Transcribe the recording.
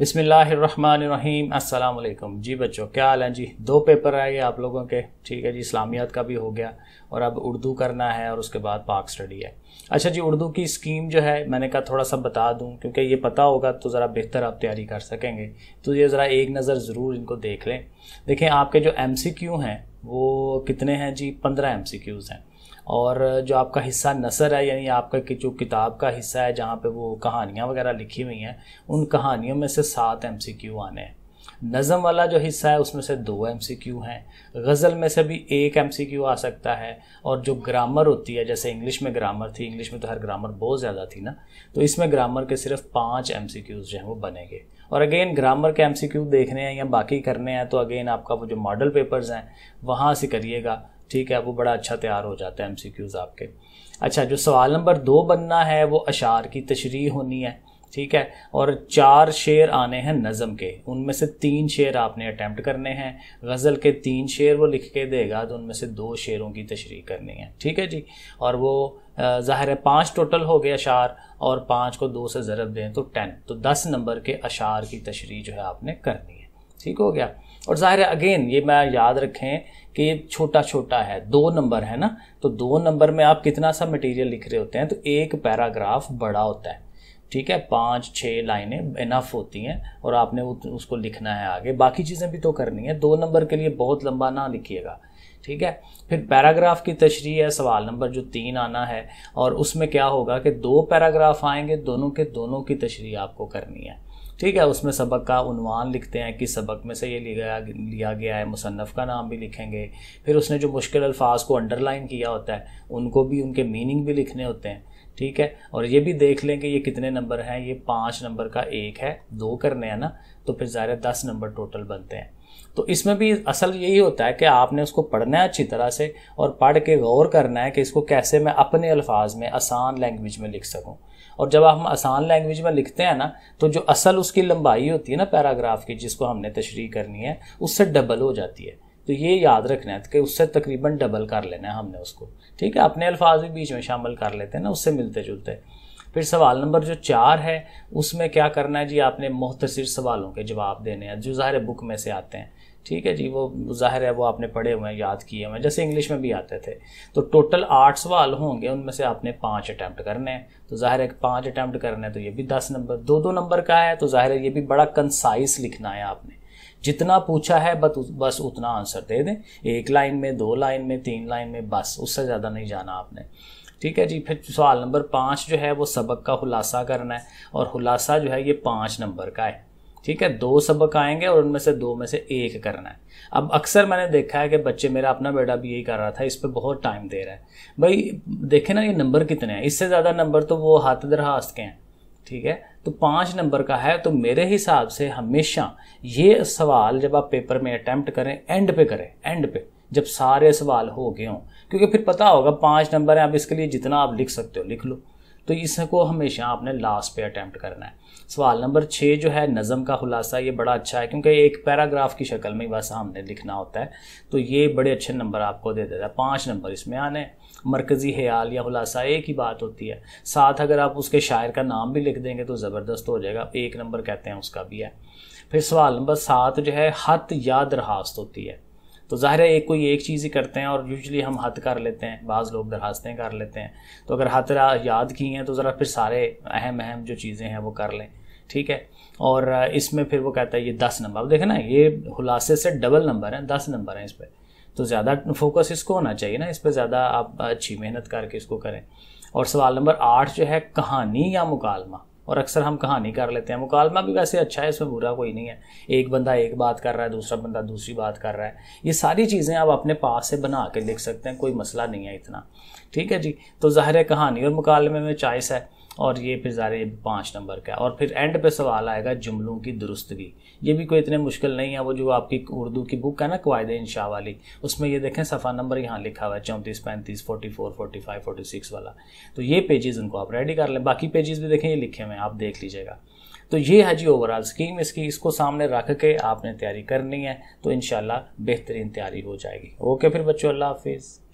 बिसमीम् अल्लाम जी बच्चों क्या हाल है जी दो पेपर आए गए आप लोगों के ठीक है जी इस्लामियात का भी हो गया और अब उर्दू करना है और उसके बाद पाक स्टडी है अच्छा जी उर्दू की स्कीम जो है मैंने कहा थोड़ा सा बता दूं क्योंकि ये पता होगा तो ज़रा बेहतर आप तैयारी कर सकेंगे तो ये ज़रा एक नज़र ज़रूर इनको देख लें देखें आपके जो एम हैं वो कितने हैं जी पंद्रह एम हैं और जो आपका हिस्सा नसर है यानी आपका कि जो किताब का हिस्सा है जहाँ पे वो कहानियाँ वगैरह लिखी हुई हैं उन कहानियों में से सात एम आने हैं नज़म वाला जो हिस्सा है उसमें से दो एम सी क्यू हैं गज़ल में से भी एक एम सी क्यू आ सकता है और जो ग्रामर होती है जैसे इंग्लिश में ग्रामर थी इंग्लिश में तो हर ग्रामर बहुत ज़्यादा थी ना तो इसमें ग्रामर के सिर्फ पाँच एम सी क्यूज़ जो हैं वो बनेंगे और अगेन ग्रामर के एम सी क्यू देखने हैं या बाकी करने हैं तो अगेन आपका वो जो मॉडल पेपर्स हैं वहाँ से करिएगा ठीक है वो बड़ा अच्छा तैयार हो जाता है एम सी क्यूज़ आपके अच्छा जो सवाल नंबर दो बनना है वो अशार की तशरी होनी है ठीक है और चार शेर आने हैं नज़म के उनमें से तीन शेर आपने अटैम्प्ट करने हैं गज़ल के तीन शेर वो लिख के देगा तो उनमें से दो शेरों की तशरी करनी है ठीक है जी और वो ज़ाहिर है पाँच टोटल हो गए अशार और पाँच को दो से ज़रब दें तो टेन तो दस नंबर के अशार की तशरी जो है आपने करनी है ठीक हो गया और ज़ाहिर है अगेन ये मैं याद रखें कि ये छोटा छोटा है दो नंबर है ना तो दो नंबर में आप कितना सा मटेरियल लिख रहे होते हैं तो एक पैराग्राफ बड़ा होता है ठीक है पाँच छः लाइनें इनफ होती हैं और आपने उसको लिखना है आगे बाकी चीज़ें भी तो करनी है दो नंबर के लिए बहुत लंबा ना लिखिएगा ठीक है फिर पैराग्राफ की तशरी है सवाल नंबर जो तीन आना है और उसमें क्या होगा कि दो पैराग्राफ आएंगे दोनों के दोनों की तशरी आपको करनी है ठीक है उसमें सबक का उनवान लिखते हैं कि सबक में से ये लिया लिया गया है मुसनफ़ का नाम भी लिखेंगे फिर उसने जो मुश्किल अल्फाज को अंडरलाइन किया होता है उनको भी उनके मीनिंग भी लिखने होते हैं ठीक है और ये भी देख लें कि ये कितने नंबर हैं ये पाँच नंबर का एक है दो करने हैं ना तो फिर ज़ाहिर दस नंबर टोटल बनते हैं तो इसमें भी असल यही होता है कि आपने उसको पढ़ना है अच्छी तरह से और पढ़ के गौर करना है कि इसको कैसे मैं अपने अल्फाज में आसान लैंग्वेज में लिख सकूं और जब हम आसान लैंग्वेज में लिखते हैं ना तो जो असल उसकी लंबाई होती है ना पैराग्राफ की जिसको हमने तशरी करनी है उससे डबल हो जाती है तो ये याद रखना है कि उससे तकरीबन डबल कर लेना है हमने उसको ठीक है अपने अल्फाज भी बीच में शामिल कर लेते हैं ना उससे मिलते जुलते फिर सवाल नंबर जो चार है उसमें क्या करना है जी आपने मुख्तर सवालों के जवाब देने हैं जो ज़ाहिर बुक में से आते हैं ठीक है जी वो ज़ाहिर है वो आपने पढ़े हुए हैं याद किए हुए हैं जैसे इंग्लिश में भी आते थे तो टोटल आठ सवाल होंगे उनमें से आपने पांच अटैम्प्ट करने हैं तो ज़ाहिर है पांच अटैम्प्ट करने हैं तो ये भी दस नंबर दो दो नंबर का है तो ज़ाहिर है ये भी बड़ा कंसाइस लिखना है आपने जितना पूछा है बस बस उतना आंसर दे दें एक लाइन में दो लाइन में तीन लाइन में बस उससे ज़्यादा नहीं जाना आपने ठीक है जी फिर सवाल नंबर पाँच जो है वो सबक का खुलासा करना है और खुलासा जो है ये पाँच नंबर का है ठीक है दो सबक आएंगे और उनमें से दो में से एक करना है अब अक्सर मैंने देखा है कि बच्चे मेरा अपना बेटा भी यही कर रहा था इस पर बहुत टाइम दे रहा है भाई देखे ना ये नंबर कितने हैं इससे ज़्यादा नंबर तो वो हाथ दरहास्त के हैं ठीक है तो पांच नंबर का है तो मेरे हिसाब से हमेशा ये सवाल जब आप पेपर में अटैम्प्ट करें एंड पे करें एंड पे जब सारे सवाल हो गए हों क्योंकि फिर पता होगा पांच नंबर है आप इसके लिए जितना आप लिख सकते हो लिख लो तो इसको हमेशा आपने लास्ट पे अटैम्प्ट करना है सवाल नंबर छः जो है नज़म का खुलासा ये बड़ा अच्छा है क्योंकि एक पैराग्राफ की शक्ल में बस हमने लिखना होता है तो ये बड़े अच्छे नंबर आपको दे देता है पाँच नंबर इसमें आने मरकज़ी हयाल या खुलासा एक ही बात होती है साथ अगर आप उसके शायर का नाम भी लिख देंगे तो ज़बरदस्त हो जाएगा एक नंबर कहते हैं उसका भी है फिर सवाल नंबर सात जो है हत या दरखास्त होती है तो ज़ाहिर है एक कोई एक चीज़ ही करते हैं और यूजली हम हद कर लेते हैं बाज़ लोग दरखास्तें कर लेते हैं तो अगर हद याद की हैं तो ज़रा फिर सारे अहम अहम जो चीज़ें हैं वो कर लें ठीक है और इसमें फिर वो कहता है ये दस नंबर अब देखें ना ये खुलासे से डबल नंबर है दस नंबर हैं इस पर तो ज़्यादा फोकस इसको होना चाहिए ना इस पर ज़्यादा आप अच्छी मेहनत करके इसको करें और सवाल नंबर आठ जो है कहानी या मुकालमा और अक्सर हम कहानी कर लेते हैं मुकालमा भी वैसे अच्छा है इसमें बुरा कोई नहीं है एक बंदा एक बात कर रहा है दूसरा बंदा दूसरी बात कर रहा है ये सारी चीज़ें आप अपने पास से बना के लिख सकते हैं कोई मसला नहीं है इतना ठीक है जी तो ज़ाहिर है कहानी और मुकालमे में चॉइस है और ये फिर सारे पाँच नंबर का और फिर एंड पे सवाल आएगा जुमलों की दुरुस्तगी ये भी कोई इतने मुश्किल नहीं है वो जो आपकी उर्दू की बुक है ना कवायद शाह वाली उसमें ये देखें सफ़ा नंबर यहाँ लिखा हुआ है चौंतीस पैंतीस forty four forty five forty six वाला तो ये पेजेस उनको आप रेडी कर लें बाकी पेजेस भी देखें ये लिखे हुए हैं आप देख लीजिएगा तो ये है जी ओवरऑल स्कीम इसकी इसको सामने रख के आपने तैयारी करनी है तो इन बेहतरीन तैयारी हो जाएगी ओके फिर बच्चों अल्लाह हाफिज़